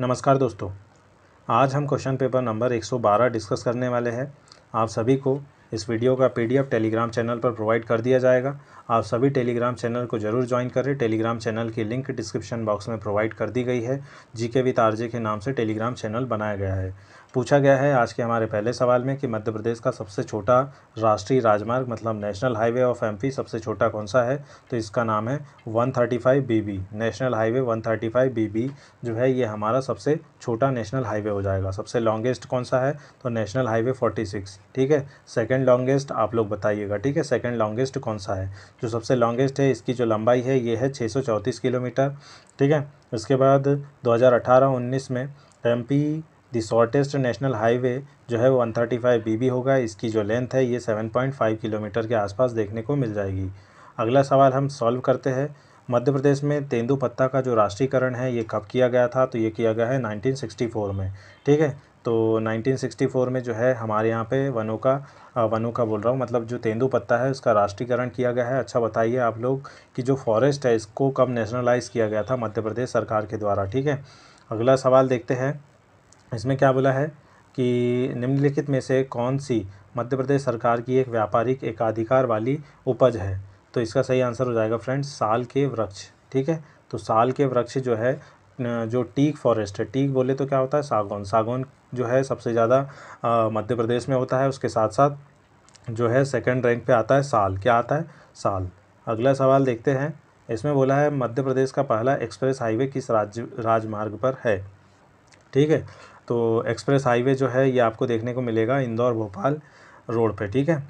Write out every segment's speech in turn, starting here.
नमस्कार दोस्तों आज हम क्वेश्चन पेपर नंबर 112 डिस्कस करने वाले हैं आप सभी को इस वीडियो का पीडीएफ टेलीग्राम चैनल पर प्रोवाइड कर दिया जाएगा आप सभी टेलीग्राम चैनल को जरूर ज्वाइन करें टेलीग्राम चैनल की लिंक डिस्क्रिप्शन बॉक्स में प्रोवाइड कर दी गई है जी के विद के नाम से टेलीग्राम चैनल बनाया गया है पूछा गया है आज के हमारे पहले सवाल में कि मध्य प्रदेश का सबसे छोटा राष्ट्रीय राजमार्ग मतलब नेशनल हाईवे ऑफ एमपी सबसे छोटा कौन सा है तो इसका नाम है 135 बीबी नेशनल हाईवे 135 बीबी जो है ये हमारा सबसे छोटा नेशनल हाईवे हो जाएगा सबसे लॉन्गेस्ट कौन सा है तो नेशनल हाईवे फोर्टी ठीक है सेकेंड लॉन्गेस्ट आप लोग बताइएगा ठीक है सेकेंड लॉन्गेस्ट कौन सा है जो सबसे लॉन्गेस्ट है इसकी जो लंबाई है ये है छः किलोमीटर ठीक है उसके बाद 2018-19 में MP the shortest national highway जो है वो one thirty five B B होगा इसकी जो लेंथ है ये सेवन पॉइंट फाइव किलोमीटर के आसपास देखने को मिल जाएगी अगला सवाल हम सॉल्व करते हैं मध्य प्रदेश में तेंदुपत्ता का जो राष्ट्रीयकरण है ये कब किया गया था तो ये किया गया है 1964 में ठीक है तो 1964 में जो है हमारे यहाँ पे वनों का वनों का बोल रहा हूँ मतलब जो पत्ता है उसका राष्ट्रीयकरण किया गया है अच्छा बताइए आप लोग कि जो फॉरेस्ट है इसको कब नेशनलाइज़ किया गया था मध्य प्रदेश सरकार के द्वारा ठीक है अगला सवाल देखते हैं इसमें क्या बोला है कि निम्नलिखित में से कौन सी मध्य प्रदेश सरकार की एक व्यापारिक एकाधिकार वाली उपज है तो इसका सही आंसर हो जाएगा फ्रेंड्स साल के वृक्ष ठीक है तो साल के वृक्ष जो है जो टीक फॉरेस्ट है टीक बोले तो क्या होता है सागौन सागौन जो है सबसे ज़्यादा मध्य प्रदेश में होता है उसके साथ साथ जो है सेकंड रैंक पे आता है साल क्या आता है साल अगला सवाल देखते हैं इसमें बोला है मध्य प्रदेश का पहला एक्सप्रेस हाईवे किस राज्य राजमार्ग पर है ठीक है तो एक्सप्रेस हाईवे जो है ये आपको देखने को मिलेगा इंदौर भोपाल रोड पे ठीक है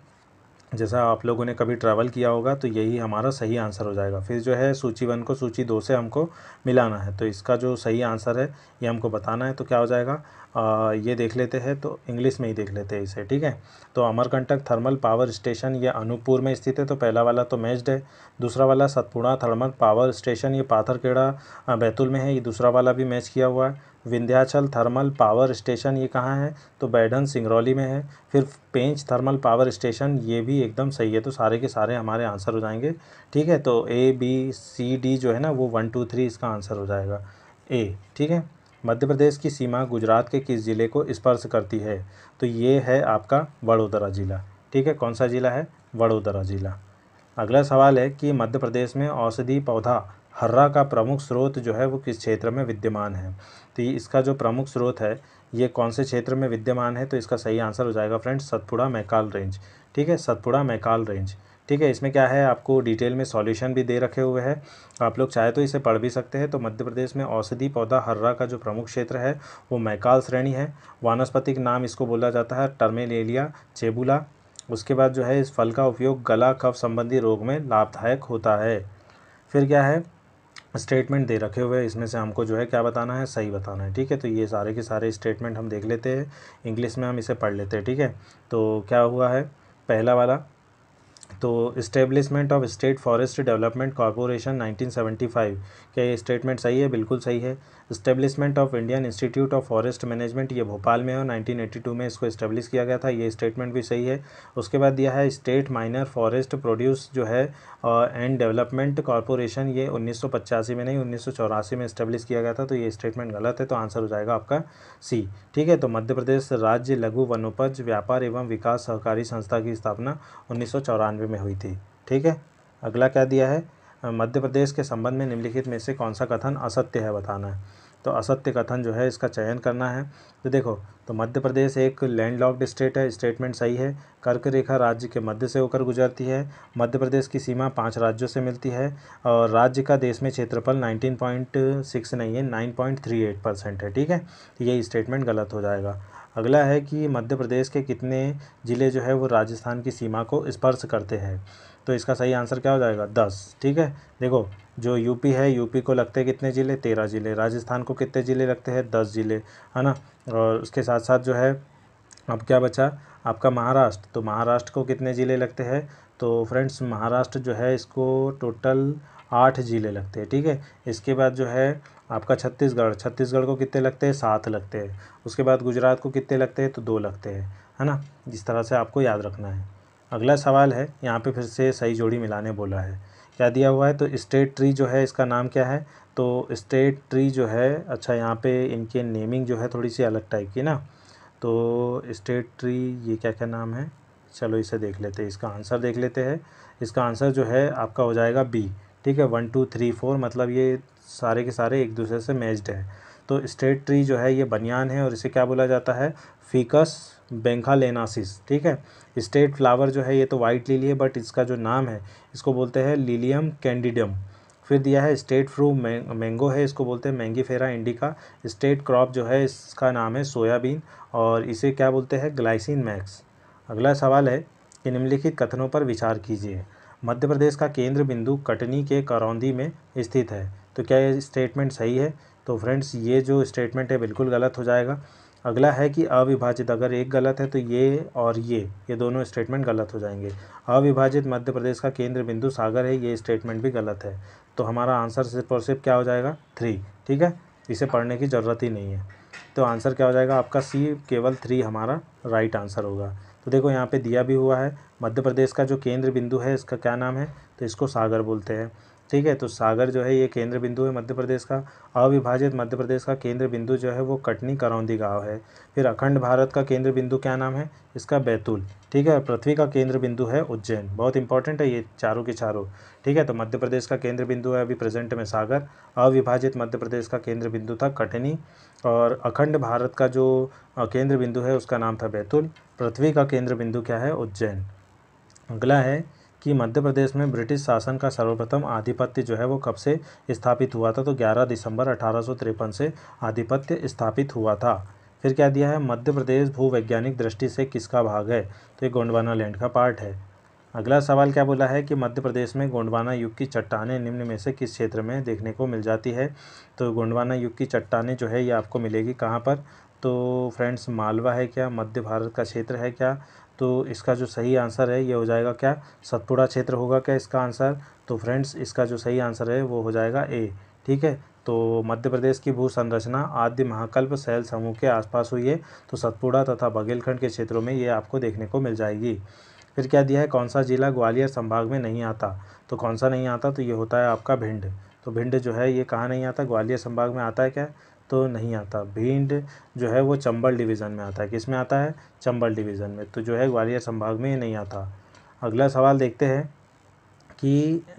जैसा आप लोगों ने कभी ट्रैवल किया होगा तो यही हमारा सही आंसर हो जाएगा फिर जो है सूची वन को सूची दो से हमको मिलाना है तो इसका जो सही आंसर है ये हमको बताना है तो क्या हो जाएगा आ, ये देख लेते हैं तो इंग्लिश में ही देख लेते हैं इसे ठीक है तो अमरकंटक थर्मल पावर स्टेशन ये अनूपपुर में स्थित है तो पहला वाला तो मैच्ड है दूसरा वाला सतपुड़ा थर्मल पावर स्टेशन ये पाथरखेड़ा बैतूल में है ये दूसरा वाला भी मैच किया हुआ है विंध्याचल थर्मल पावर स्टेशन ये कहाँ है तो बैडन सिंगरौली में है फिर पेंच थर्मल पावर स्टेशन ये भी एकदम सही है तो सारे के सारे हमारे आंसर हो जाएंगे ठीक है तो ए बी सी डी जो है ना वो वन टू थ्री इसका आंसर हो जाएगा ए ठीक है मध्य प्रदेश की सीमा गुजरात के किस ज़िले को स्पर्श करती है तो ये है आपका वडोदरा ज़िला ठीक है कौन सा ज़िला है वडोदरा ज़िला अगला सवाल है कि मध्य प्रदेश में औषधि पौधा हर्रा का प्रमुख स्रोत जो है वो किस क्षेत्र में विद्यमान है तो इसका जो प्रमुख स्रोत है ये कौन से क्षेत्र में विद्यमान है तो इसका सही आंसर हो जाएगा फ्रेंड्स सतपुड़ा मैकाल रेंज ठीक है सतपुड़ा मैकाल रेंज ठीक है इसमें क्या है आपको डिटेल में सॉल्यूशन भी दे रखे हुए हैं आप लोग चाहे तो इसे पढ़ भी सकते हैं तो मध्य प्रदेश में औषधि पौधा हर्रा का जो प्रमुख क्षेत्र है वो मैकाल श्रेणी है वानस्पतिक नाम इसको बोला जाता है टर्मेलेलिया चेबुला उसके बाद जो है इस फल का उपयोग गला कफ संबंधी रोग में लाभदायक होता है फिर क्या है स्टेटमेंट दे रखे हुए हैं इसमें से हमको जो है क्या बताना है सही बताना है ठीक है तो ये सारे के सारे स्टेटमेंट हम देख लेते हैं इंग्लिश में हम इसे पढ़ लेते हैं ठीक है तो क्या हुआ है पहला वाला तो establishment of state forest development corporation 1975 क्या ये स्टेटमेंट सही है बिल्कुल सही है establishment of Indian institute of forest management ये भोपाल में है 1982 में इसको इस्टेब्लिश किया गया था ये स्टेटमेंट भी सही है उसके बाद दिया है स्टेट माइनर फॉरेस्ट प्रोड्यूस जो है एंड डेवलपमेंट कॉरपोरेशन ये उन्नीस में नहीं उन्नीस में इस्टेब्लिश किया गया था तो ये स्टेटमेंट गलत है तो आंसर हो जाएगा आपका सी ठीक है तो मध्य प्रदेश राज्य लघु वनोपज व्यापार एवं विकास सहकारी संस्था की स्थापना उन्नीस में हुई थी ठीक है अगला क्या दिया है मध्य प्रदेश के संबंध में निम्नलिखित में से कौन सा कथन असत्य है बताना है तो असत्य कथन जो है इसका चयन करना है तो देखो तो मध्य प्रदेश एक लैंडलॉक्ड स्टेट है स्टेटमेंट सही है कर्क रेखा राज्य के मध्य से होकर गुजरती है मध्य प्रदेश की सीमा पांच राज्यों से मिलती है और राज्य का देश में क्षेत्रफल 19.6 नहीं है 9.38 परसेंट है ठीक है ये स्टेटमेंट गलत हो जाएगा अगला है कि मध्य प्रदेश के कितने ज़िले जो है वो राजस्थान की सीमा को स्पर्श करते हैं तो इसका सही आंसर क्या हो जाएगा दस ठीक है देखो जो यूपी है यूपी को लगते हैं कितने ज़िले तेरह ज़िले राजस्थान को कितने ज़िले लगते हैं दस ज़िले है ना और उसके साथ साथ जो है अब क्या बचा आपका महाराष्ट्र तो महाराष्ट्र को कितने ज़िले लगते हैं तो फ्रेंड्स महाराष्ट्र जो है इसको टोटल आठ ज़िले लगते हैं ठीक है इसके बाद जो है आपका छत्तीसगढ़ छत्तीसगढ़ को कितने लगते हैं सात लगते हैं उसके बाद गुजरात को कितने लगते हैं तो दो लगते हैं है ना जिस तरह से आपको याद रखना है अगला सवाल है यहाँ पे फिर से सही जोड़ी मिलाने बोला है क्या दिया हुआ है तो स्टेट ट्री जो है इसका नाम क्या है तो स्टेट ट्री जो है अच्छा यहाँ पे इनके नेमिंग जो है थोड़ी सी अलग टाइप की ना तो स्टेट ट्री ये क्या क्या नाम है चलो इसे देख लेते हैं इसका आंसर देख लेते हैं इसका आंसर जो है आपका हो जाएगा बी ठीक है वन टू थ्री फोर मतलब ये सारे के सारे एक दूसरे से मैच्ड है तो स्टेट ट्री जो है ये बनियान है और इसे क्या बोला जाता है फीकस बेंखालेनासिस ठीक है स्टेट फ्लावर जो है ये तो वाइट लिली है बट इसका जो नाम है इसको बोलते हैं लिलियम कैंडिडियम फिर दिया है स्टेट फ्रू मैंगो है इसको बोलते हैं मैंगीफेरा इंडिका स्टेट क्रॉप जो है इसका नाम है सोयाबीन और इसे क्या बोलते हैं ग्लाइसिन मैक्स अगला सवाल है कि निम्नलिखित कथनों पर विचार कीजिए मध्य प्रदेश का केंद्र बिंदु कटनी के करौंदी में स्थित है तो क्या ये स्टेटमेंट सही है तो फ्रेंड्स ये जो स्टेटमेंट है बिल्कुल गलत हो जाएगा अगला है कि अविभाजित अगर एक गलत है तो ये और ये ये दोनों स्टेटमेंट गलत हो जाएंगे अविभाजित मध्य प्रदेश का केंद्र बिंदु सागर है ये स्टेटमेंट भी गलत है तो हमारा आंसर सिर्फ और सिर्फ क्या हो जाएगा थ्री ठीक है इसे पढ़ने की ज़रूरत ही नहीं है तो आंसर क्या हो जाएगा आपका सी केवल थ्री हमारा राइट आंसर होगा तो देखो यहाँ पे दिया भी हुआ है मध्य प्रदेश का जो केंद्र बिंदु है इसका क्या नाम है तो इसको सागर बोलते हैं ठीक है तो सागर जो है ये केंद्र बिंदु है मध्य प्रदेश का अविभाजित मध्य प्रदेश का केंद्र बिंदु जो है वो कटनी करौंदी गांव है फिर अखंड भारत का केंद्र बिंदु क्या नाम है इसका बैतूल ठीक है पृथ्वी का केंद्र बिंदु है उज्जैन बहुत इंपॉर्टेंट है ये चारों के चारों ठीक है तो मध्य प्रदेश का केंद्र बिंदु है अभी प्रेजेंट में सागर अविभाजित मध्य प्रदेश का केंद्र बिंदु था कटनी और अखंड भारत का जो केंद्र बिंदु है उसका नाम था बैतूल पृथ्वी का केंद्र बिंदु क्या है उज्जैन अगला है कि मध्य प्रदेश में ब्रिटिश शासन का सर्वप्रथम आधिपत्य जो है वो कब से स्थापित हुआ था तो 11 दिसंबर अठारह से आधिपत्य स्थापित हुआ था फिर क्या दिया है मध्य प्रदेश भूवैज्ञानिक दृष्टि से किसका भाग है तो ये गोंडवाना लैंड का पार्ट है अगला सवाल क्या बोला है कि मध्य प्रदेश में गोंडवाना युग की चट्टाने निम्न में से किस क्षेत्र में देखने को मिल जाती है तो गोंडवाना युग की चट्टाने जो है ये आपको मिलेगी कहाँ पर तो फ्रेंड्स मालवा है क्या मध्य भारत का क्षेत्र है क्या तो इसका जो सही आंसर है ये हो जाएगा क्या सतपुड़ा क्षेत्र होगा क्या इसका आंसर तो फ्रेंड्स इसका जो सही आंसर है वो हो जाएगा ए ठीक है तो मध्य प्रदेश की भू संरचना आद्य महाकल्प शैल समूह के आसपास हुई है तो सतपुड़ा तथा बघेलखंड के क्षेत्रों में ये आपको देखने को मिल जाएगी फिर क्या दिया है कौन सा ज़िला ग्वालियर संभाग में नहीं आता तो कौन सा नहीं आता तो ये होता है आपका भिंड तो भिंड जो है ये कहाँ नहीं आता ग्वालियर संभाग में आता है क्या तो नहीं आता भिंड जो है वो चंबल डिवीज़न में आता है किस में आता है चंबल डिवीज़न में तो जो है ग्वालियर संभाग में ही नहीं आता अगला सवाल देखते हैं कि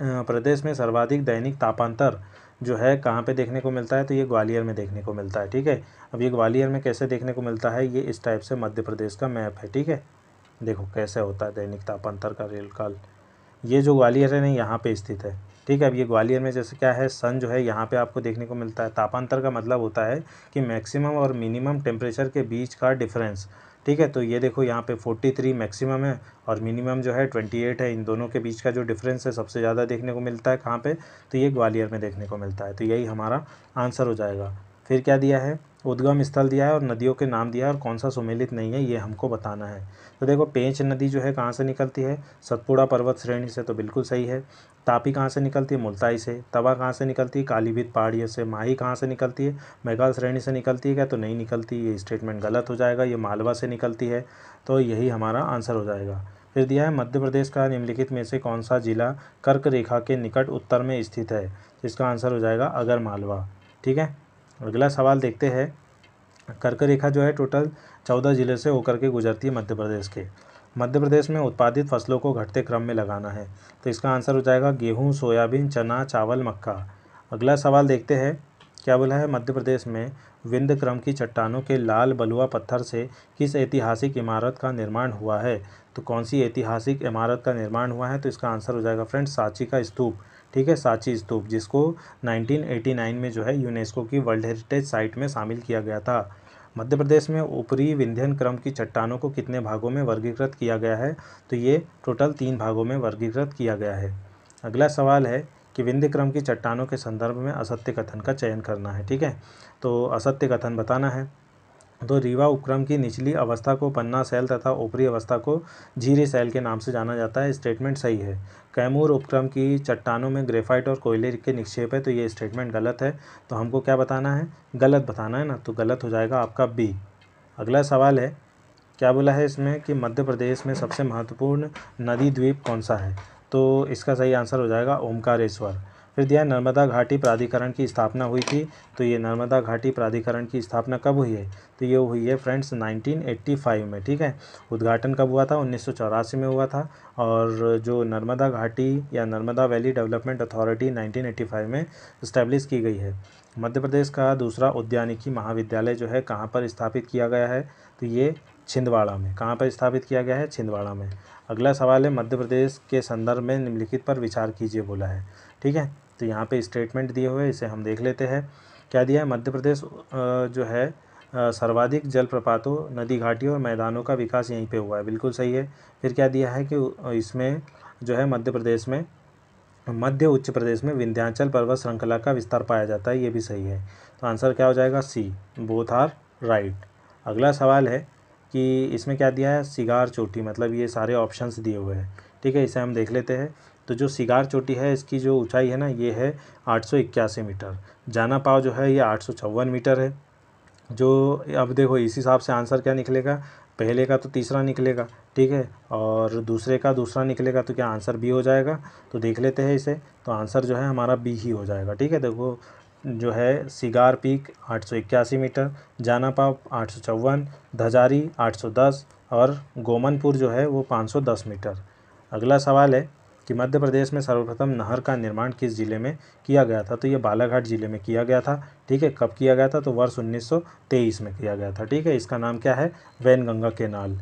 प्रदेश में सर्वाधिक दैनिक तापांतर जो है कहाँ पे देखने को मिलता है तो ये ग्वालियर में देखने को मिलता है ठीक है अब ये ग्वालियर में कैसे देखने को मिलता है ये इस टाइप से मध्य प्रदेश का मैप है ठीक है देखो कैसे होता है दैनिक तापांतर का रेल काल ये जो ग्वालियर है ना यहाँ पे स्थित है ठीक है अब ये ग्वालियर में जैसे क्या है सन जो है यहाँ पे आपको देखने को मिलता है तापांतर का मतलब होता है कि मैक्सिमम और मिनिमम टेम्परेचर के बीच का डिफरेंस ठीक है तो ये देखो यहाँ पे 43 मैक्सिमम है और मिनिमम जो है 28 है इन दोनों के बीच का जो डिफरेंस है सबसे ज़्यादा देखने को मिलता है कहाँ पे तो ये ग्वालियर में देखने को मिलता है तो यही हमारा आंसर हो जाएगा फिर क्या दिया है उद्गम स्थल दिया है और नदियों के नाम दिया है और कौन सा सुमेलित नहीं है ये हमको बताना है तो देखो पेंच नदी जो है कहाँ से निकलती है सतपुड़ा पर्वत श्रेणी से तो बिल्कुल सही है तापी कहाँ से निकलती है मुल्ताई से तवा कहाँ से निकलती है कालीबीत पहाड़ियों से माही कहाँ से निकलती है मेघाल श्रेणी से निकलती है क्या तो नहीं निकलती ये स्टेटमेंट गलत हो जाएगा ये मालवा से निकलती है तो यही हमारा आंसर हो जाएगा फिर दिया है मध्य प्रदेश का निम्नलिखित में से कौन सा जिला कर्क रेखा के निकट उत्तर में स्थित है इसका आंसर हो जाएगा अगर मालवा ठीक है अगला सवाल देखते हैं कर्क रेखा जो है टोटल चौदह ज़िले से होकर के गुजरती है मध्य प्रदेश के मध्य प्रदेश में उत्पादित फसलों को घटते क्रम में लगाना है तो इसका आंसर हो जाएगा गेहूँ सोयाबीन चना चावल मक्का अगला सवाल देखते हैं क्या बोला है मध्य प्रदेश में विंध्य क्रम की चट्टानों के लाल बलुआ पत्थर से किस ऐतिहासिक इमारत का निर्माण हुआ है तो कौन सी ऐतिहासिक इमारत का निर्माण हुआ है तो इसका आंसर हो जाएगा फ्रेंड्स सांची का स्तूप ठीक है सांची स्तूप जिसको 1989 में जो है यूनेस्को की वर्ल्ड हेरिटेज साइट में शामिल किया गया था मध्य प्रदेश में ऊपरी विंध्यन क्रम की चट्टानों को कितने भागों में वर्गीकृत किया गया है तो ये टोटल तीन भागों में वर्गीकृत किया गया है अगला सवाल है कि विंध्य क्रम की चट्टानों के संदर्भ में असत्य कथन का चयन करना है ठीक है तो असत्य कथन बताना है तो रीवा उपक्रम की निचली अवस्था को पन्ना सेल तथा ऊपरी अवस्था को झीरे सेल के नाम से जाना जाता है स्टेटमेंट सही है कैमूर उपक्रम की चट्टानों में ग्रेफाइट और कोयले के निक्षेप है तो ये स्टेटमेंट गलत है तो हमको क्या बताना है गलत बताना है ना तो गलत हो जाएगा आपका बी अगला सवाल है क्या बोला है इसमें कि मध्य प्रदेश में सबसे महत्वपूर्ण नदी द्वीप कौन सा है तो इसका सही आंसर हो जाएगा ओमकारेश्वर फिर दिया नर्मदा घाटी प्राधिकरण की स्थापना हुई थी तो ये नर्मदा घाटी प्राधिकरण की स्थापना कब हुई है तो ये हुई है फ्रेंड्स 1985 में ठीक है उद्घाटन कब हुआ था उन्नीस में हुआ था और जो नर्मदा घाटी या नर्मदा वैली डेवलपमेंट अथॉरिटी 1985 में इस्टेब्लिश की गई है मध्य प्रदेश का दूसरा उद्यानिकी महाविद्यालय जो है कहाँ पर स्थापित किया गया है तो ये छिंदवाड़ा में कहाँ पर स्थापित किया गया है छिंदवाड़ा में अगला सवाल है मध्य प्रदेश के संदर्भ में निम्नलिखित पर विचार कीजिए बोला है ठीक है तो यहाँ पे स्टेटमेंट दिए हुए इसे हम देख लेते हैं क्या दिया है मध्य प्रदेश जो है सर्वाधिक जलप्रपातों नदी घाटियों और मैदानों का विकास यहीं पे हुआ है बिल्कुल सही है फिर क्या दिया है कि इसमें जो है मध्य प्रदेश में मध्य उच्च प्रदेश में विंध्याचल पर्वत श्रृंखला का विस्तार पाया जाता है ये भी सही है तो आंसर क्या हो जाएगा सी बोथ आर राइट अगला सवाल है कि इसमें क्या दिया है सिगार चोटी मतलब ये सारे ऑप्शंस दिए हुए हैं ठीक है इसे हम देख लेते हैं तो जो सिगार चोटी है इसकी जो ऊंचाई है ना ये है आठ मीटर जाना पाव जो है ये आठ मीटर है जो अब देखो इस हिसाब से आंसर क्या निकलेगा पहले का तो तीसरा निकलेगा ठीक है और दूसरे का दूसरा निकलेगा तो क्या आंसर बी हो जाएगा तो देख लेते हैं इसे तो आंसर जो है हमारा बी ही हो जाएगा ठीक है देखो जो है सिगार पीक आठ मीटर जाना पाप आठ धजारी 810 और गोमनपुर जो है वो 510 मीटर अगला सवाल है कि मध्य प्रदेश में सर्वप्रथम नहर का निर्माण किस ज़िले में किया गया था तो ये बालाघाट ज़िले में किया गया था ठीक है कब किया गया था तो वर्ष उन्नीस में किया गया था ठीक है इसका नाम क्या है वैनगंगा केनाल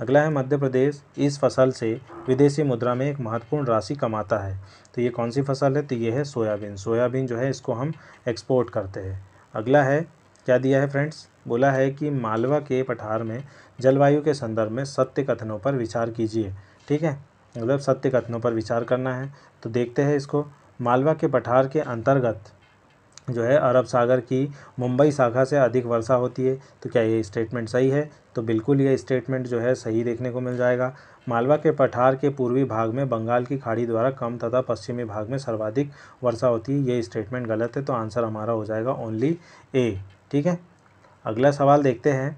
अगला है मध्य प्रदेश इस फसल से विदेशी मुद्रा में एक महत्वपूर्ण राशि कमाता है तो ये कौन सी फसल है तो ये है सोयाबीन सोयाबीन जो है इसको हम एक्सपोर्ट करते हैं अगला है क्या दिया है फ्रेंड्स बोला है कि मालवा के पठार में जलवायु के संदर्भ में सत्य कथनों पर विचार कीजिए ठीक है मतलब सत्य कथनों पर विचार करना है तो देखते हैं इसको मालवा के पठार के अंतर्गत जो है अरब सागर की मुंबई शाखा से अधिक वर्षा होती है तो क्या ये स्टेटमेंट सही है तो बिल्कुल ये स्टेटमेंट जो है सही देखने को मिल जाएगा मालवा के पठार के पूर्वी भाग में बंगाल की खाड़ी द्वारा कम तथा पश्चिमी भाग में सर्वाधिक वर्षा होती है ये स्टेटमेंट गलत है तो आंसर हमारा हो जाएगा ओनली ए ठीक है अगला सवाल देखते हैं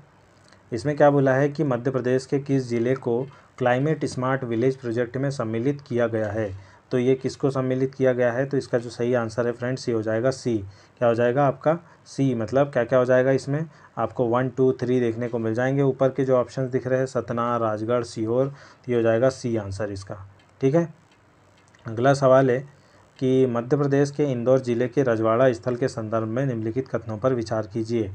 इसमें क्या बोला है कि मध्य प्रदेश के किस ज़िले को क्लाइमेट स्मार्ट विलेज प्रोजेक्ट में सम्मिलित किया गया है तो ये किसको सम्मिलित किया गया है तो इसका जो सही आंसर है फ्रेंड्स ये हो जाएगा सी क्या हो जाएगा आपका सी मतलब क्या क्या हो जाएगा इसमें आपको वन टू थ्री देखने को मिल जाएंगे ऊपर के जो ऑप्शन दिख रहे हैं सतना राजगढ़ सीहोर तो ये हो जाएगा सी आंसर इसका ठीक है अगला सवाल है कि मध्य प्रदेश के इंदौर जिले के रजवाड़ा स्थल के संदर्भ में निम्नलिखित कथनों पर विचार कीजिए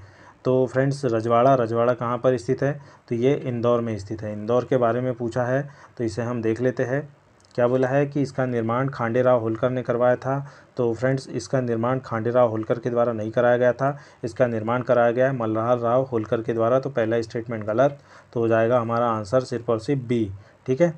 तो फ्रेंड्स रजवाड़ा रजवाड़ा कहाँ पर स्थित है तो ये इंदौर में स्थित है इंदौर के बारे में पूछा है तो इसे हम देख लेते हैं क्या बोला है कि इसका निर्माण खांडे राव होलकर ने करवाया था तो फ्रेंड्स इसका निर्माण खांडे राव होलकर के द्वारा नहीं कराया गया था इसका निर्माण कराया गया है मल्हार राव होलकर के द्वारा तो पहला स्टेटमेंट गलत तो हो जाएगा हमारा आंसर सिर्फ और सिर्फ बी ठीक है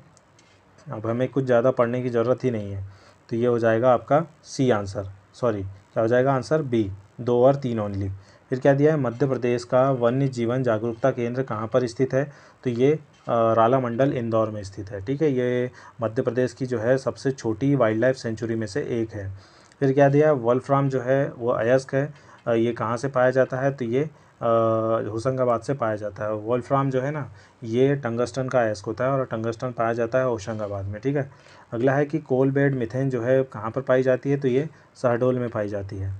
अब हमें कुछ ज़्यादा पढ़ने की ज़रूरत ही नहीं है तो ये हो जाएगा आपका सी आंसर सॉरी क्या हो जाएगा आंसर बी दो और तीन ओनली फिर क्या दिया है मध्य प्रदेश का वन्य जीवन जागरूकता केंद्र कहाँ पर स्थित है तो ये राला मंडल इंदौर में स्थित है ठीक है ये मध्य प्रदेश की जो है सबसे छोटी वाइल्ड लाइफ सेंचुरी में से एक है फिर क्या दिया वल्फ्राम जो है वो अयस्क है ये कहाँ से पाया जाता है तो ये होशंगाबाद से पाया जाता है वल्फ्राम जो है ना ये टंगस्टन का अयस्क होता है और टंगस्टन पाया जाता है होशंगाबाद में ठीक है अगला है कि कोल बेड मिथेन जो है कहाँ पर पाई जाती है तो ये शहडोल में पाई जाती है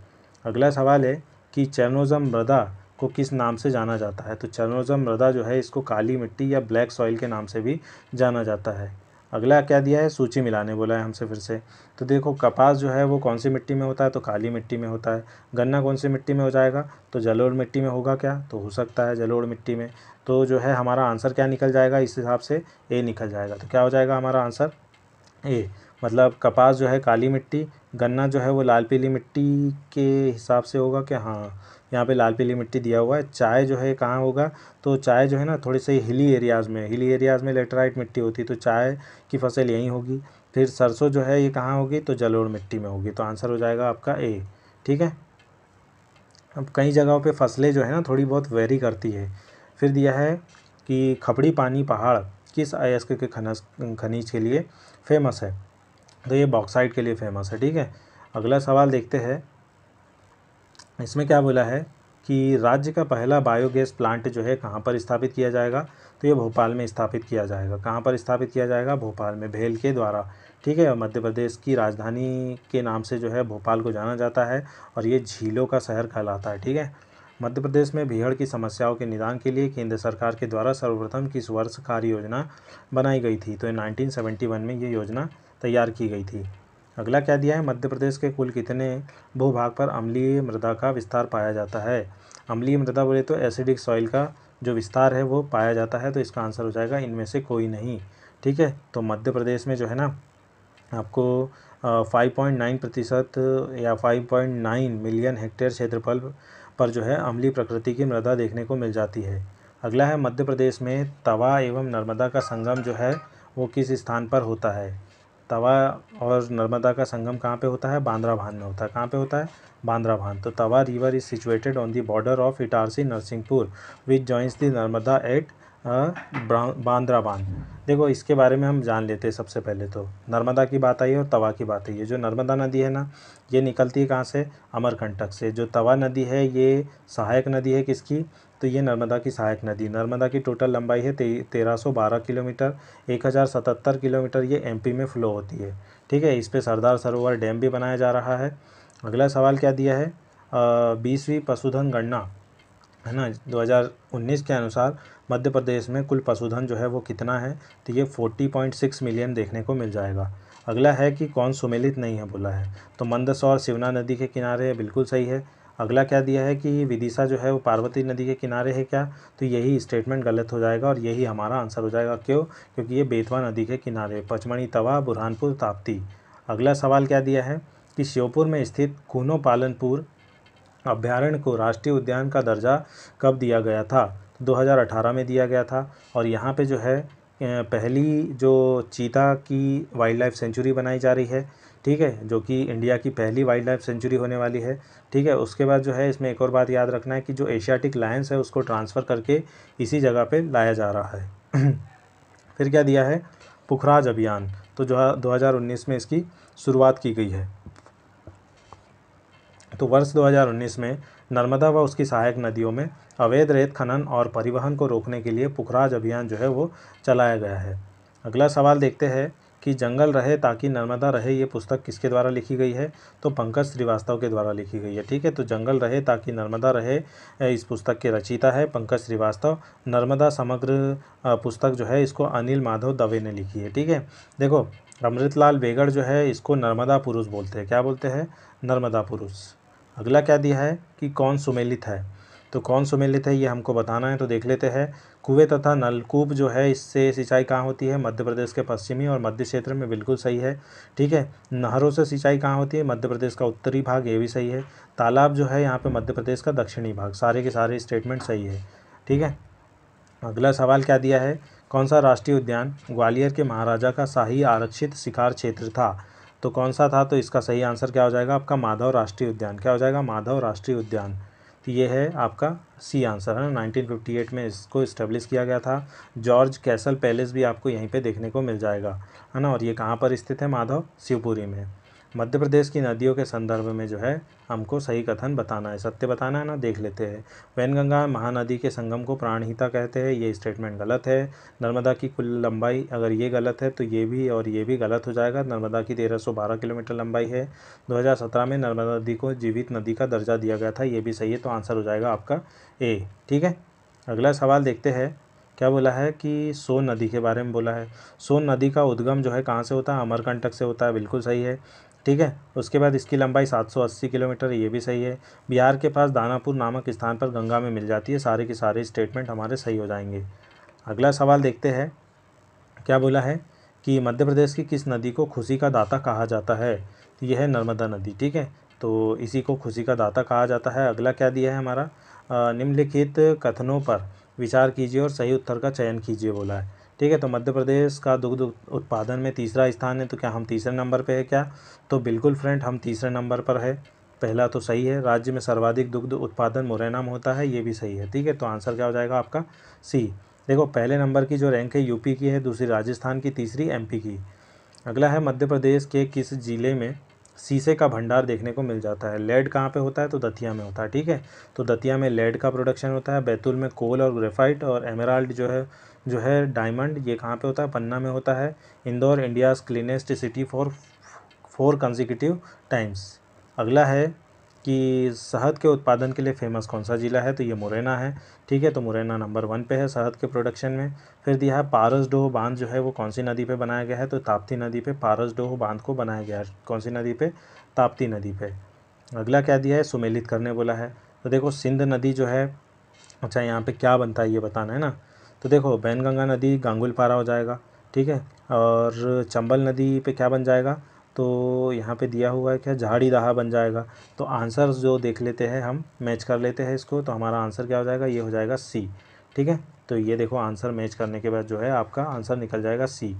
अगला सवाल है कि चर्नोज़म मृदा को किस नाम से जाना जाता है तो चरणोजम मृदा जो है इसको काली मिट्टी या ब्लैक सॉइल के नाम से भी जाना जाता है अगला क्या दिया है सूची मिलाने बोला है हमसे फिर से तो देखो कपास जो है वो कौन सी मिट्टी में होता है तो काली मिट्टी में होता है गन्ना कौन सी मिट्टी में हो जाएगा तो जलोड़ मिट्टी में होगा क्या तो हो सकता है जलोड़ मिट्टी में तो जो है हमारा आंसर क्या निकल जाएगा इस हिसाब से ए निकल जाएगा तो क्या हो जाएगा हमारा आंसर ए मतलब कपास जो है काली मिट्टी गन्ना जो है वो लाल पीली मिट्टी के हिसाब से होगा कि हाँ यहाँ पे लाल पीली मिट्टी दिया हुआ है चाय जो है कहाँ होगा तो चाय जो है ना थोड़ी सी हिली एरियाज़ में हिली एरियाज़ में लेटराइट मिट्टी होती है तो चाय की फसल यहीं होगी फिर सरसों जो है ये कहाँ होगी तो जलोड़ मिट्टी में होगी तो आंसर हो जाएगा आपका ए ठीक है अब कई जगहों पे फसलें जो है ना थोड़ी बहुत वेरी करती है फिर दिया है कि खपड़ी पानी पहाड़ किस अयस्क के खनज खनिज के लिए फेमस है तो ये बॉक्साइड के लिए फेमस है ठीक है अगला सवाल देखते हैं इसमें क्या बोला है कि राज्य का पहला बायोगैस प्लांट जो है कहाँ पर स्थापित किया जाएगा तो ये भोपाल में स्थापित किया जाएगा कहाँ पर स्थापित किया जाएगा भोपाल में भेल के द्वारा ठीक है मध्य प्रदेश की राजधानी के नाम से जो है भोपाल को जाना जाता है और ये झीलों का शहर कहलाता है ठीक है मध्य प्रदेश में भीड़ की समस्याओं के निदान के लिए केंद्र सरकार के द्वारा सर्वप्रथम किस वर्ष कार्य योजना बनाई गई थी तो नाइनटीन सेवेंटी वन में ये योजना तैयार की गई थी अगला क्या दिया है मध्य प्रदेश के कुल कितने भूभाग पर अम्लीय मृदा का विस्तार पाया जाता है अम्लीय मृदा बोले तो एसिडिक सॉइल का जो विस्तार है वो पाया जाता है तो इसका आंसर हो जाएगा इनमें से कोई नहीं ठीक है तो मध्य प्रदेश में जो है ना आपको फाइव पॉइंट नाइन प्रतिशत या five point nine million hectare क्षेत्रफल पर जो है अम्लीय प्रकृति की मृदा देखने को मिल जाती है अगला है मध्य प्रदेश में तवा एवं नर्मदा का संगम जो है वो किस स्थान पर होता है तवा और नर्मदा का संगम कहाँ पे होता है बांद्रा भान में होता है कहाँ पे होता है बांद्रा भान तो Tawa river is situated on the border of Itarsi Narsinghpur which joins the Narmada at Bandra बांध देखो इसके बारे में हम जान लेते हैं सबसे पहले तो नर्मदा की बात आई है और तवा की बात आई है जो नर्मदा नदी है ना ये निकलती है कहाँ से अमरकंटक से जो तवा नदी है ये सहायक नदी है किसकी तो ये नर्मदा की सहायक नदी नर्मदा की टोटल लंबाई है तेरह सौ बारह किलोमीटर एक हज़ार सतहत्तर किलोमीटर ये एम में फ़्लो होती है ठीक है इस पर सरदार सरोवर डैम भी बनाया जा रहा है अगला सवाल क्या दिया है बीसवीं पशुधन गणना है ना 2019 के अनुसार मध्य प्रदेश में कुल पशुधन जो है वो कितना है तो ये 40.6 मिलियन देखने को मिल जाएगा अगला है कि कौन सुमेलित नहीं है बोला है तो मंदसौर शिवना नदी के किनारे बिल्कुल सही है अगला क्या दिया है कि विदिशा जो है वो पार्वती नदी के किनारे है क्या तो यही स्टेटमेंट गलत हो जाएगा और यही हमारा आंसर हो जाएगा क्यों क्योंकि ये बेतवा नदी के किनारे पचमणी तवा बुरहानपुर ताप्ती अगला सवाल क्या दिया है कि श्योपुर में स्थित कूनो पालनपुर अभ्यारण्य को राष्ट्रीय उद्यान का दर्जा कब दिया गया था दो में दिया गया था और यहाँ पर जो है पहली जो चीता की वाइल्ड लाइफ सेंचुरी बनाई जा रही है ठीक है जो कि इंडिया की पहली वाइल्ड लाइफ सेंचुरी होने वाली है ठीक है उसके बाद जो है इसमें एक और बात याद रखना है कि जो एशियाटिक लाइन्स है उसको ट्रांसफ़र करके इसी जगह पर लाया जा रहा है फिर क्या दिया है पुखराज अभियान तो जो है दो में इसकी शुरुआत की गई है तो वर्ष 2019 में नर्मदा व उसकी सहायक नदियों में अवैध रेत खनन और परिवहन को रोकने के लिए पुखराज अभियान जो है वो चलाया गया है अगला सवाल देखते हैं कि जंगल रहे ताकि नर्मदा रहे ये पुस्तक किसके द्वारा लिखी गई है तो पंकज श्रीवास्तव के द्वारा लिखी गई है ठीक है तो जंगल रहे ताकि नर्मदा रहे इस पुस्तक के रचिता है पंकज श्रीवास्तव नर्मदा समग्र पुस्तक जो है इसको अनिल माधव दवे ने लिखी है ठीक है देखो अमृतलाल बेगड़ जो है इसको नर्मदा पुरुष बोलते हैं क्या बोलते हैं नर्मदा पुरुष अगला क्या दिया है कि कौन सुमेलित है तो कौन सुमेलित है ये हमको बताना है तो देख लेते हैं कुएँ तथा नलकूप जो है इससे सिंचाई कहाँ होती है मध्य प्रदेश के पश्चिमी और मध्य क्षेत्र में बिल्कुल सही है ठीक है नहरों से सिंचाई कहाँ होती है मध्य प्रदेश का उत्तरी भाग ये भी सही है तालाब जो है यहाँ पे मध्य प्रदेश का दक्षिणी भाग सारे के सारे स्टेटमेंट सही है ठीक है अगला सवाल क्या दिया है कौन सा राष्ट्रीय उद्यान ग्वालियर के महाराजा का शाही आरक्षित शिकार क्षेत्र था तो कौन सा था तो इसका सही आंसर क्या हो जाएगा आपका माधव राष्ट्रीय उद्यान क्या हो जाएगा माधव राष्ट्रीय उद्यान तो ये है आपका सी आंसर है ना 1958 में इसको इस्टेब्लिश किया गया था जॉर्ज कैसल पैलेस भी आपको यहीं पे देखने को मिल जाएगा है ना और ये कहाँ पर स्थित है माधव शिवपुरी में मध्य प्रदेश की नदियों के संदर्भ में जो है हमको सही कथन बताना है सत्य बताना है ना देख लेते हैं वैनगंगा महानदी के संगम को प्राणहिता कहते हैं ये स्टेटमेंट गलत है नर्मदा की कुल लंबाई अगर ये गलत है तो ये भी और ये भी गलत हो जाएगा नर्मदा की 1312 किलोमीटर लंबाई है 2017 में नर्मदा नदी को जीवित नदी का दर्जा दिया गया था ये भी सही है तो आंसर हो जाएगा आपका ए ठीक है अगला सवाल देखते हैं क्या बोला है कि सोन नदी के बारे में बोला है सोन नदी का उद्गम जो है कहाँ से होता है अमरकंटक से होता है बिल्कुल सही है ठीक है उसके बाद इसकी लंबाई 780 किलोमीटर ये भी सही है बिहार के पास दानापुर नामक स्थान पर गंगा में मिल जाती है सारे के सारे स्टेटमेंट हमारे सही हो जाएंगे अगला सवाल देखते हैं क्या बोला है कि मध्य प्रदेश की किस नदी को खुशी का दाता कहा जाता है यह है नर्मदा नदी ठीक है तो इसी को खुशी का दाता कहा जाता है अगला क्या दिया है हमारा निम्नलिखित कथनों पर विचार कीजिए और सही उत्तर का चयन कीजिए बोला है ठीक है तो मध्य प्रदेश का दुग्ध उत्पादन में तीसरा स्थान है तो क्या हम तीसरे नंबर पर है क्या तो बिल्कुल फ्रेंड हम तीसरे नंबर पर है पहला तो सही है राज्य में सर्वाधिक दुग्ध उत्पादन मुरैना में होता है ये भी सही है ठीक है तो आंसर क्या हो जाएगा आपका सी देखो पहले नंबर की जो रैंक है यूपी की है दूसरी राजस्थान की तीसरी एमपी की अगला है मध्य प्रदेश के किस ज़िले में शीशे का भंडार देखने को मिल जाता है लेड कहाँ पे होता है तो दतिया में होता है ठीक है तो दतिया में लेड का प्रोडक्शन होता है बैतूल में कोल और ग्रेफाइट और एमेराल्ड जो है जो है डायमंड ये कहाँ पे होता है पन्ना में होता है Indore India's cleanest city for four consecutive times अगला है कि शहद के उत्पादन के लिए फेमस कौन सा ज़िला है तो ये मुरैना है ठीक है तो मुरैना नंबर वन पे है शहद के प्रोडक्शन में फिर दिया है पारस डोह बांध जो है वो कौन सी नदी पे बनाया गया है तो ताप्ती नदी पे पारस डोह बांध को बनाया गया है कौन सी नदी पे ताप्ती नदी पे अगला क्या दिया है सुमेलित करने बोला है तो देखो सिंध नदी जो है अच्छा यहाँ पर क्या बनता है ये बताना है ना तो देखो बैनगंगा नदी गांगुल पारा हो जाएगा ठीक है और चंबल नदी पे क्या बन जाएगा तो यहाँ पे दिया हुआ है क्या झाड़ी दहा बन जाएगा तो आंसर जो देख लेते हैं हम मैच कर लेते हैं इसको तो हमारा आंसर क्या हो जाएगा ये हो जाएगा सी ठीक है तो ये देखो आंसर मैच करने के बाद जो है आपका आंसर निकल जाएगा सी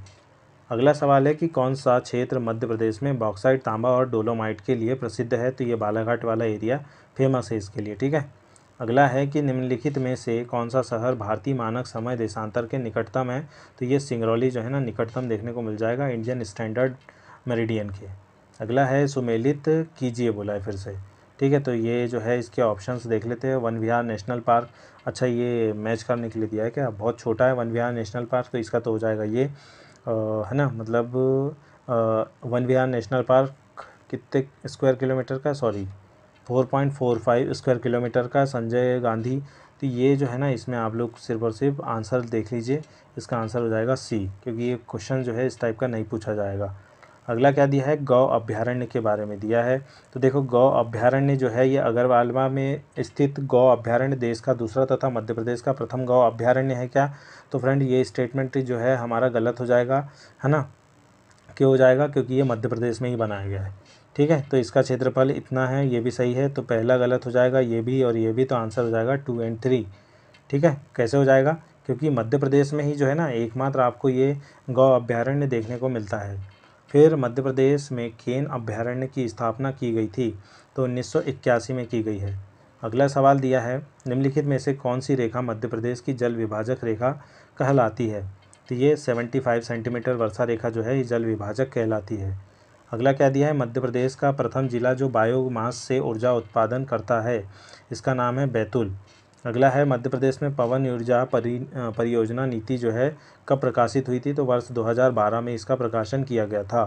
अगला सवाल है कि कौन सा क्षेत्र मध्य प्रदेश में बॉक्साइट तांबा और डोलोमाइट के लिए प्रसिद्ध है तो ये बालाघाट वाला एरिया फेमस है इसके लिए ठीक है अगला है कि निम्नलिखित में से कौन सा शहर भारतीय मानक समय देशांतर के निकटतम है तो ये सिंगरौली जो है ना निकटतम देखने को मिल जाएगा इंडियन स्टैंडर्ड मेरिडियन के अगला है सुमेलित कीजिए बोला है फिर से ठीक है तो ये जो है इसके ऑप्शंस देख लेते हैं वन विहार नेशनल पार्क अच्छा ये मैच करने के लिए दिया है क्या बहुत छोटा है वन विहार नेशनल पार्क तो इसका तो हो जाएगा ये है ना मतलब आ, वन विहार नेशनल पार्क कितने स्क्वायर किलोमीटर का sorry four point four five square kilometre का संजय गांधी तो ये जो है ना इसमें आप लोग सिर्फ और सिर्फ आंसर देख लीजिए इसका आंसर हो जाएगा सी क्योंकि ये क्वेश्चन जो है इस टाइप का नहीं पूछा जाएगा अगला क्या दिया है गौ अभ्यारण्य के बारे में दिया है तो देखो गौ अभ्यारण्य जो है ये अगरवालवा में स्थित गौ अभ्यारण्य देश का दूसरा तथा मध्य प्रदेश का प्रथम गौ अभ्यारण्य है क्या तो फ्रेंड ये स्टेटमेंट जो है हमारा गलत हो जाएगा है ना क्यों हो जाएगा क्योंकि ये मध्य प्रदेश में ही बनाया गया है ठीक है तो इसका क्षेत्रफल इतना है ये भी सही है तो पहला गलत हो जाएगा ये भी और ये भी तो आंसर हो जाएगा टू एंड थ्री ठीक है कैसे हो जाएगा क्योंकि मध्य प्रदेश में ही जो है ना एकमात्र आपको ये गौ अभ्यारण्य देखने को मिलता है फिर मध्य प्रदेश में केन अभ्यारण्य की स्थापना की गई थी तो उन्नीस में की गई है अगला सवाल दिया है निम्नलिखित में से कौन सी रेखा मध्य प्रदेश की जल विभाजक रेखा कहलाती है तो ये 75 सेंटीमीटर वर्षा रेखा जो है ये जल विभाजक कहलाती है अगला क्या दिया है मध्य प्रदेश का प्रथम ज़िला जो बायोमास से ऊर्जा उत्पादन करता है इसका नाम है बैतूल अगला है मध्य प्रदेश में पवन ऊर्जा परि परियोजना नीति जो है कब प्रकाशित हुई थी तो वर्ष 2012 में इसका प्रकाशन किया गया था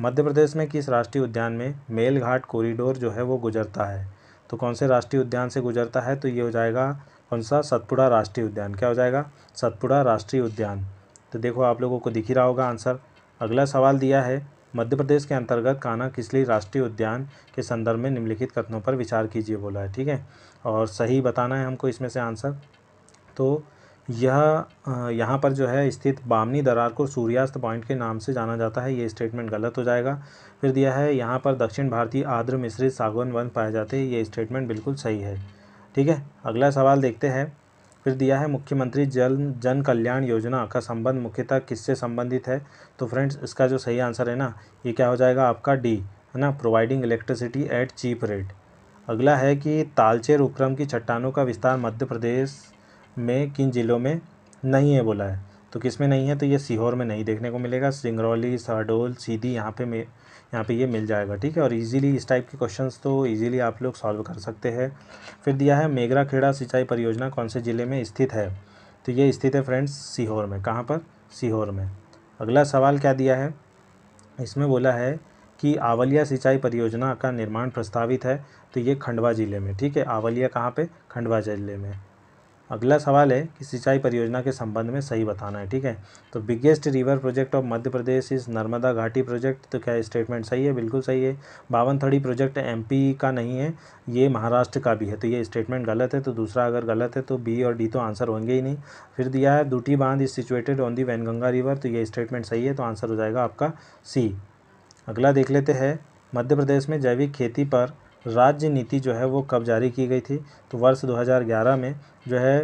मध्य प्रदेश में किस राष्ट्रीय उद्यान में मेल घाट कॉरिडोर जो है वो गुजरता है तो कौन से राष्ट्रीय उद्यान से गुजरता है तो ये हो जाएगा कौन सा सतपुड़ा राष्ट्रीय उद्यान क्या हो जाएगा सतपुड़ा राष्ट्रीय उद्यान तो देखो आप लोगों को दिख ही रहा होगा आंसर अगला सवाल दिया है मध्य प्रदेश के अंतर्गत काना किसली राष्ट्रीय उद्यान के संदर्भ में निम्नलिखित कथनों पर विचार कीजिए बोला है ठीक है और सही बताना है हमको इसमें से आंसर तो यह यहाँ पर जो है स्थित बामनी दरार को सूर्यास्त पॉइंट के नाम से जाना जाता है ये स्टेटमेंट गलत हो जाएगा फिर दिया है यहाँ पर दक्षिण भारतीय आर्द्र मिश्रित सागवन वन पाए जाते हैं ये स्टेटमेंट बिल्कुल सही है ठीक है अगला सवाल देखते हैं फिर दिया है मुख्यमंत्री जल जन कल्याण योजना का संबंध मुख्यतः किससे संबंधित है तो फ्रेंड्स इसका जो सही आंसर है ना ये क्या हो जाएगा आपका डी है ना providing electricity at cheap rate अगला है कि तालचेर उपक्रम की चट्टानों का विस्तार मध्य प्रदेश में किन जिलों में नहीं है बोला है तो किस में नहीं है तो ये सीहोर में नहीं देखने को मिलेगा सिंगरौली शहडोल सीधी यहाँ पे यहाँ पे ये मिल जाएगा ठीक है और इजीली इस टाइप के क्वेश्चंस तो इजीली आप लोग सॉल्व कर सकते हैं फिर दिया है मेघरा खेड़ा सिंचाई परियोजना कौन से ज़िले में स्थित है तो ये स्थित है फ्रेंड्स सीहोर में कहाँ पर सीहोर में अगला सवाल क्या दिया है इसमें बोला है कि आवलिया सिंचाई परियोजना का निर्माण प्रस्तावित है तो ये खंडवा ज़िले में ठीक है आवलिया कहाँ पर खंडवा ज़िले में अगला सवाल है कि सिंचाई परियोजना के संबंध में सही बताना है ठीक है तो biggest river project of Madhya Pradesh इस नर्मदा घाटी प्रोजेक्ट तो क्या स्टेटमेंट सही है बिल्कुल सही है बावन थड़ी प्रोजेक्ट एमपी का नहीं है ये महाराष्ट्र का भी है तो ये स्टेटमेंट गलत है तो दूसरा अगर गलत है तो बी और डी तो आंसर होंगे ही नहीं फिर दिया है दूटी बांध is situated on the Wainganga river तो ये स्टेटमेंट सही है तो आंसर हो जाएगा आपका सी अगला देख लेते हैं मध्य प्रदेश में जैविक खेती पर राज्य नीति जो है वो कब जारी की गई थी तो वर्ष 2011 में जो है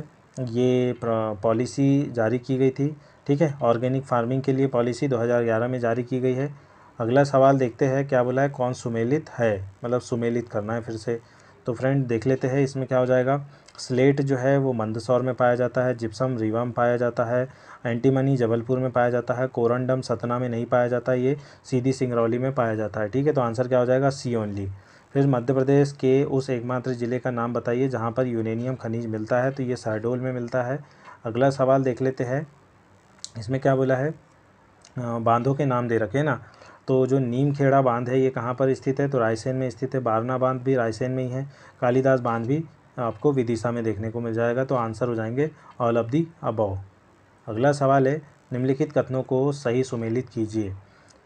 ये पॉलिसी जारी की गई थी ठीक है ऑर्गेनिक फार्मिंग के लिए पॉलिसी 2011 में जारी की गई है अगला सवाल देखते हैं क्या बोला है कौन सुमेलित है मतलब सुमेलित करना है फिर से तो फ्रेंड देख लेते हैं इसमें क्या हो जाएगा स्लेट जो है वो मंदसौर में पाया जाता है जिप्सम रीवा में पाया जाता है एंटीमनी जबलपुर में पाया जाता है कोरंडम सतना में नहीं पाया जाता ये सीधी सिंगरौली में पाया जाता है ठीक है तो आंसर क्या हो जाएगा सी ओनली फिर मध्य प्रदेश के उस एकमात्र ज़िले का नाम बताइए जहाँ पर यूरेनियम खनिज मिलता है तो ये शहडोल में मिलता है अगला सवाल देख लेते हैं इसमें क्या बोला है बांधों के नाम दे रखे ना तो जो नीम खेड़ा बांध है ये कहाँ पर स्थित है तो रायसेन में स्थित है बारना बांध भी रायसेन में ही है कालीदास बांध भी आपको विदिशा में देखने को मिल जाएगा तो आंसर हो जाएंगे ऑल ऑफ दी अबाव अगला सवाल है निम्नलिखित कथनों को सही सुमेलित कीजिए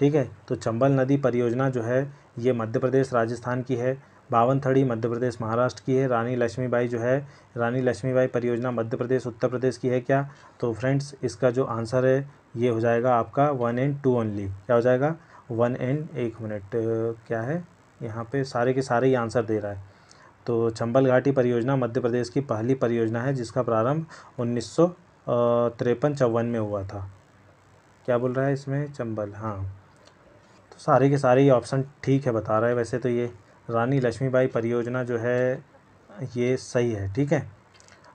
ठीक है तो चंबल नदी परियोजना जो है ये मध्य प्रदेश राजस्थान की है बावन थड़ी मध्य प्रदेश महाराष्ट्र की है रानी लक्ष्मीबाई जो है रानी लक्ष्मीबाई परियोजना मध्य प्रदेश उत्तर प्रदेश की है क्या तो फ्रेंड्स इसका जो आंसर है ये हो जाएगा आपका वन एंड टू ओनली क्या हो जाएगा वन एंड एक मिनट क्या है यहाँ पे सारे के सारे ही आंसर दे रहा है तो चंबल घाटी परियोजना मध्य प्रदेश की पहली परियोजना है जिसका प्रारंभ उन्नीस सौ तिरपन चौवन में हुआ था क्या बोल रहा है इसमें चंबल हाँ सारे के सारे ये ऑप्शन ठीक है बता रहा है वैसे तो ये रानी लक्ष्मीबाई परियोजना जो है ये सही है ठीक है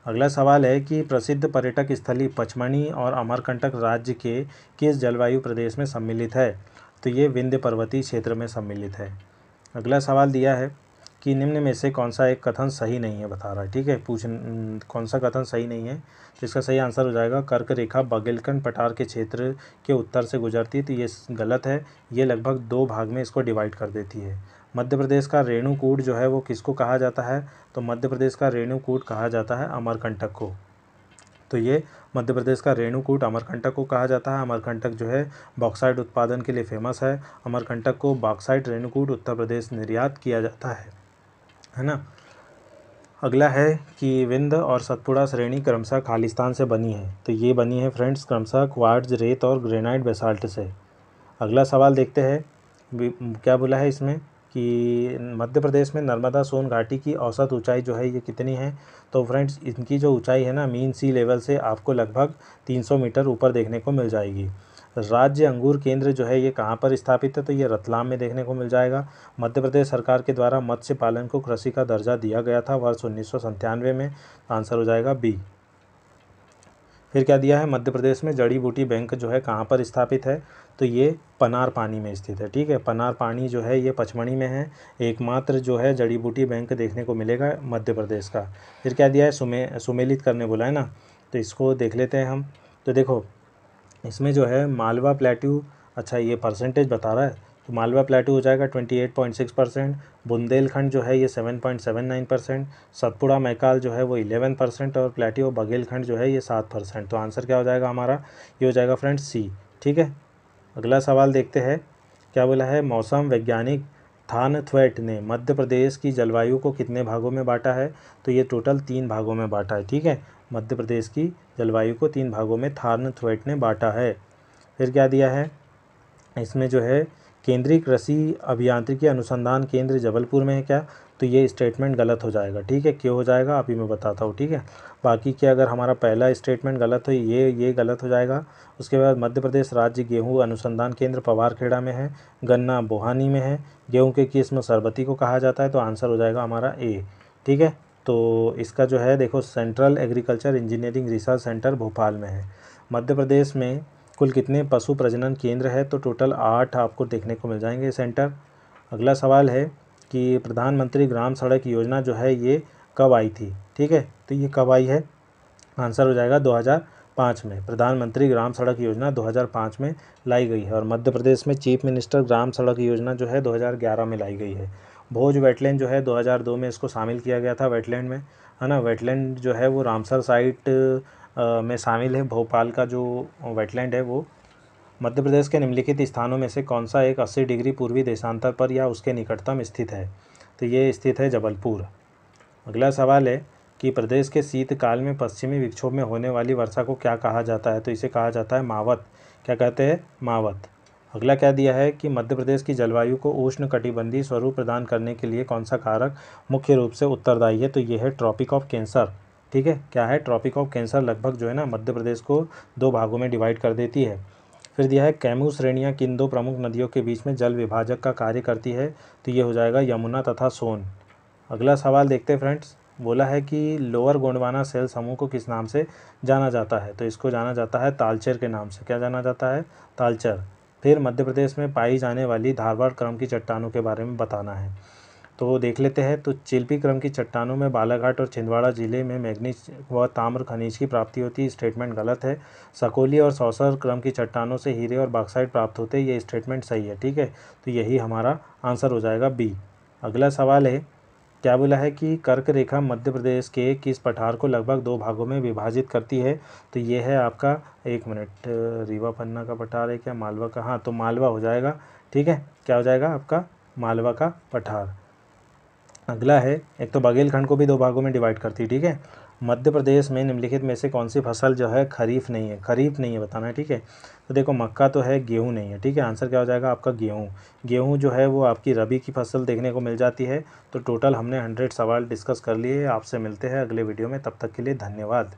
अगला सवाल है कि प्रसिद्ध पर्यटक स्थली पचमणी और अमरकंटक राज्य के किस जलवायु प्रदेश में सम्मिलित है तो ये विंध्य पर्वतीय क्षेत्र में सम्मिलित है अगला सवाल दिया है कि निम्न में से कौन सा एक कथन सही नहीं है बता रहा है ठीक है पूछ कौन सा कथन सही नहीं है तो इसका सही आंसर हो जाएगा कर्क रेखा बघेलखंड पठार के क्षेत्र के उत्तर से गुजरती है तो ये गलत है ये लगभग दो भाग में इसको डिवाइड कर देती है मध्य प्रदेश का रेणुकूट जो है वो किसको कहा जाता है तो मध्य प्रदेश का रेणुकूट कहा जाता है अमरकंटक को तो ये मध्य प्रदेश का रेणुकूट अमरकंटक को कहा जाता है अमरकंटक जो है बॉक्साइड उत्पादन के लिए फेमस है अमरकंटक को बॉक्साइड रेणुकूट उत्तर प्रदेश निर्यात किया जाता है है ना अगला है कि विंध्य और सतपुड़ा श्रेणी क्रमशः खालिस्तान से बनी है तो ये बनी है फ्रेंड्स क्रमशः क्वार्ज रेत और ग्रेनाइट बेसाल्ट से अगला सवाल देखते हैं क्या बोला है इसमें कि मध्य प्रदेश में नर्मदा सोन घाटी की औसत ऊंचाई जो है ये कितनी है तो फ्रेंड्स इनकी जो ऊंचाई है ना मीन सी लेवल से आपको लगभग 300 मीटर ऊपर देखने को मिल जाएगी राज्य अंगूर केंद्र जो है ये कहाँ पर स्थापित है तो ये रतलाम में देखने को मिल जाएगा मध्य प्रदेश सरकार के द्वारा मत्स्य पालन को कृषि का दर्जा दिया गया था वर्ष उन्नीस में आंसर हो जाएगा बी फिर क्या दिया है मध्य प्रदेश में जड़ी बूटी बैंक जो है कहाँ पर स्थापित है तो ये पनार पानी में स्थित है ठीक है पनार पानी जो है ये पचमढ़ी में है एकमात्र जो है जड़ी बूटी बैंक देखने को मिलेगा मध्य प्रदेश का फिर क्या दिया है सुमे सुमेलित करने बोला है ना तो इसको देख लेते हैं हम तो देखो इसमें जो है मालवा प्लेट्यू अच्छा ये परसेंटेज बता रहा है तो मालवा प्लेट्यू हो जाएगा twenty eight point six percent Bundelkhand जो है ये seven point seven nine percent Satpura Maikal जो है वो इलेवन परसेंट और प्लेट्यू बघेलखंड जो है ये सात परसेंट तो आंसर क्या हो जाएगा हमारा ये हो जाएगा फ्रेंड सी ठीक है अगला सवाल देखते हैं क्या बोला है मौसम वैज्ञानिक थानथ्वैट ने मध्य प्रदेश की जलवायु को कितने भागों में बांटा है तो ये टोटल तीन भागों में बांटा है ठीक है मध्य प्रदेश की जलवायु को तीन भागों में थ्वेट ने बांटा है फिर क्या दिया है इसमें जो है केंद्रीय कृषि अभियांत्रिकी अनुसंधान केंद्र जबलपुर में है क्या तो ये स्टेटमेंट गलत हो जाएगा ठीक है क्यों हो जाएगा अभी मैं बताता हूँ ठीक है बाकी क्या अगर हमारा पहला स्टेटमेंट गलत हो ये ये गलत हो जाएगा उसके बाद मध्य प्रदेश राज्य गेहूँ अनुसंधान केंद्र पवारखेड़ा में है गन्ना बोहानी में है गेहूँ के किस्म सरबती को कहा जाता है तो आंसर हो जाएगा हमारा ए ठीक है तो इसका जो है देखो central agriculture engineering research centre Bhopal में है मध्य प्रदेश में कुल कितने पशु प्रजनन केंद्र है तो टोटल आठ आपको देखने को मिल जाएंगे सेंटर अगला सवाल है कि प्रधानमंत्री ग्राम सड़क योजना जो है ये कब आई थी ठीक है तो ये कब आई है आंसर हो जाएगा 2005 में प्रधानमंत्री ग्राम सड़क योजना 2005 में लाई गई है और मध्य प्रदेश में चीफ मिनिस्टर ग्राम सड़क योजना जो है 2011 में लाई गई है भोज वेटलैंड जो है 2002 में इसको शामिल किया गया था वेटलैंड में है ना वेटलैंड जो है वो रामसर साइट में शामिल है भोपाल का जो वेटलैंड है वो मध्य प्रदेश के निम्नलिखित स्थानों में से कौन सा एक अस्सी डिग्री पूर्वी देशांतर पर या उसके निकटतम स्थित है तो ये स्थित है जबलपुर अगला सवाल है कि प्रदेश के शीतकाल में पश्चिमी विक्षोभ में होने वाली वर्षा को क्या कहा जाता है तो इसे कहा जाता है मावत क्या कहते हैं मावत अगला क्या दिया है कि मध्य प्रदेश की जलवायु को उष्ण कटिबंधी स्वरूप प्रदान करने के लिए कौन सा कारक मुख्य रूप से उत्तरदायी है तो ये है ट्रॉपिक ऑफ कैंसर ठीक है क्या है ट्रॉपिक ऑफ कैंसर लगभग जो है ना मध्य प्रदेश को दो भागों में डिवाइड कर देती है फिर दिया है कैमू श्रेणियाँ किन दो प्रमुख नदियों के बीच में जल विभाजक का कार्य करती है तो ये हो जाएगा यमुना तथा सोन अगला सवाल देखते हैं फ्रेंड्स बोला है कि लोअर गोंडवाना सेल समूह को किस नाम से जाना जाता है तो इसको जाना जाता है तालचर के नाम से क्या जाना जाता है तालचर फिर मध्य प्रदेश में पाई जाने वाली धारवाड़ क्रम की चट्टानों के बारे में बताना है तो वो देख लेते हैं तो चिल्पी क्रम की चट्टानों में बालाघाट और छिंदवाड़ा ज़िले में मैग्नीज व ताम्र खनिज की प्राप्ति होती है स्टेटमेंट गलत है सकोली और सौसर क्रम की चट्टानों से हीरे और बाक्साइड प्राप्त होते हैं ये स्टेटमेंट सही है ठीक है तो यही हमारा आंसर हो जाएगा बी अगला सवाल है क्या बोला है कि कर्क रेखा मध्य प्रदेश के किस पठार को लगभग दो भागों में विभाजित करती है तो ये है आपका एक मिनट रीवा पन्ना का पठार है क्या मालवा का हाँ तो मालवा हो जाएगा ठीक है क्या हो जाएगा आपका मालवा का पठार अगला है एक तो बघेलखंड को भी दो भागों में डिवाइड करती है ठीक है मध्य प्रदेश में निम्नलिखित में से कौन सी फसल जो है खरीफ नहीं है खरीफ नहीं है बताना है ठीक है तो देखो मक्का तो है गेहूँ नहीं है ठीक है आंसर क्या हो जाएगा आपका गेहूँ गेहूँ जो है वो आपकी रबी की फसल देखने को मिल जाती है तो टोटल हमने हंड्रेड सवाल डिस्कस कर लिए आपसे मिलते हैं अगले वीडियो में तब तक के लिए धन्यवाद